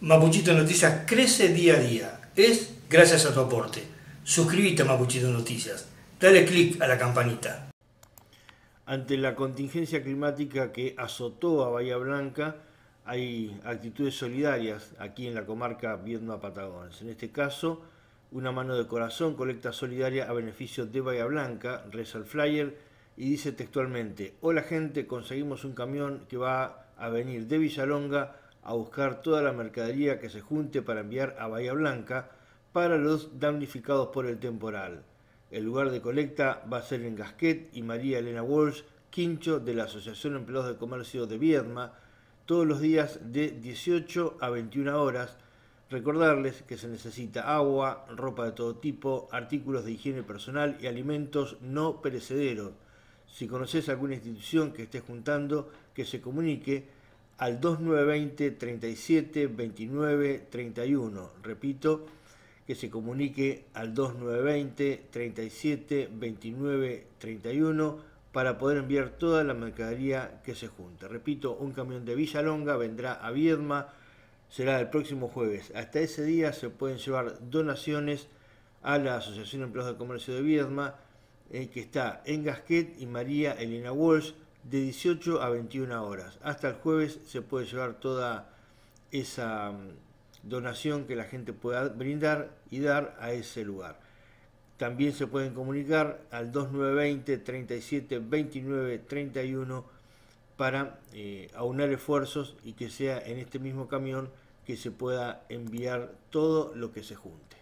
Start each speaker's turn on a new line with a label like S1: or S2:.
S1: Mapuchito Noticias crece día a día. Es gracias a tu aporte. Suscríbete a Mapuchito Noticias. Dale clic a la campanita. Ante la contingencia climática que azotó a Bahía Blanca, hay actitudes solidarias aquí en la comarca Viedma Patagones. En este caso, una mano de corazón colecta solidaria a beneficio de Bahía Blanca, reza el flyer y dice textualmente, hola gente, conseguimos un camión que va a venir de Villalonga a buscar toda la mercadería que se junte para enviar a Bahía Blanca para los damnificados por el temporal. El lugar de colecta va a ser en Gasquet y María Elena Walsh, quincho de la Asociación de Empleados de Comercio de Viedma, todos los días de 18 a 21 horas. Recordarles que se necesita agua, ropa de todo tipo, artículos de higiene personal y alimentos no perecederos. Si conoces alguna institución que esté juntando, que se comunique al 2920 37 29 31. Repito, que se comunique al 2920 37 29 31 para poder enviar toda la mercadería que se junta. Repito, un camión de Villalonga vendrá a Viedma, será el próximo jueves. Hasta ese día se pueden llevar donaciones a la Asociación de Empleados de Comercio de Viedma, eh, que está en Gasquet y María Elena Walsh, de 18 a 21 horas. Hasta el jueves se puede llevar toda esa mm, donación que la gente pueda brindar y dar a ese lugar. También se pueden comunicar al 2920 37 29 31 para eh, aunar esfuerzos y que sea en este mismo camión que se pueda enviar todo lo que se junte.